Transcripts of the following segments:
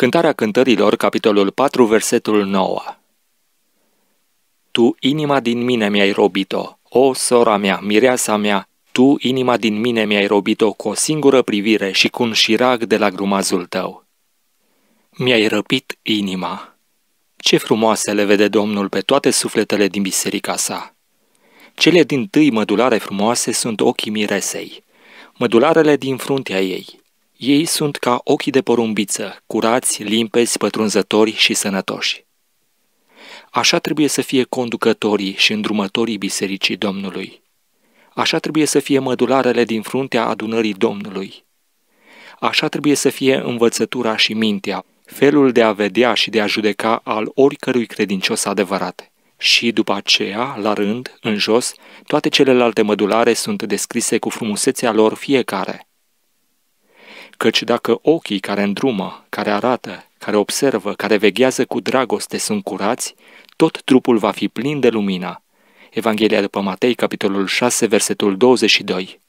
Cântarea cântărilor, capitolul 4, versetul 9 Tu, inima din mine mi-ai robit-o, o, sora mea, mireasa mea, tu, inima din mine mi-ai robit-o cu o singură privire și cu un șirag de la grumazul tău. Mi-ai răpit inima. Ce frumoase le vede Domnul pe toate sufletele din biserica sa. Cele din tâi mădulare frumoase sunt ochii miresei, mădularele din fruntea ei, ei sunt ca ochii de porumbiță, curați, limpezi, pătrunzători și sănătoși. Așa trebuie să fie conducătorii și îndrumătorii Bisericii Domnului. Așa trebuie să fie mădularele din fruntea adunării Domnului. Așa trebuie să fie învățătura și mintea, felul de a vedea și de a judeca al oricărui credincios adevărat. Și după aceea, la rând, în jos, toate celelalte mădulare sunt descrise cu frumusețea lor fiecare – Căci dacă ochii care îndrumă, care arată, care observă, care veghează cu dragoste sunt curați, tot trupul va fi plin de lumină. Evanghelia după Matei, capitolul 6, versetul 22.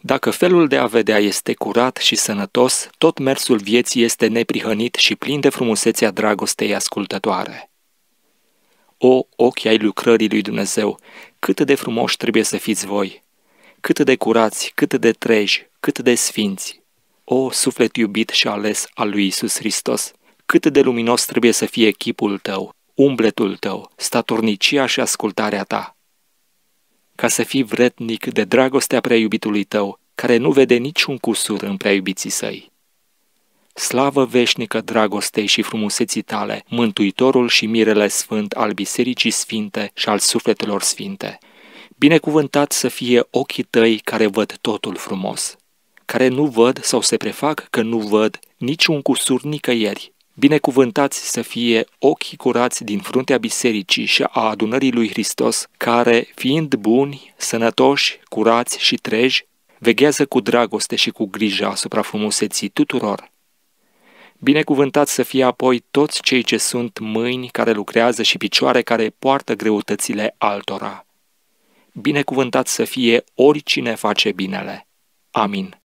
Dacă felul de a vedea este curat și sănătos, tot mersul vieții este neprihănit și plin de frumusețea dragostei ascultătoare. O, ochi ai lucrării lui Dumnezeu, cât de frumoși trebuie să fiți voi! Cât de curați, cât de treji, cât de sfinți! O, suflet iubit și ales al lui Isus Hristos, cât de luminos trebuie să fie chipul tău, umbletul tău, statornicia și ascultarea ta! Ca să fii vretnic de dragostea prea iubitului tău, care nu vede niciun cusur în prea iubiții săi. Slavă veșnică dragostei și frumuseții tale, Mântuitorul și Mirele Sfânt al Bisericii Sfinte și al sufletelor Sfinte! Binecuvântat să fie ochii tăi care văd totul frumos! care nu văd sau se prefac că nu văd niciun cusur nicăieri. Binecuvântați să fie ochii curați din fruntea bisericii și a adunării lui Hristos, care, fiind buni, sănătoși, curați și treji, veghează cu dragoste și cu grijă asupra frumuseții tuturor. Binecuvântați să fie apoi toți cei ce sunt mâini care lucrează și picioare care poartă greutățile altora. Binecuvântați să fie oricine face binele. Amin.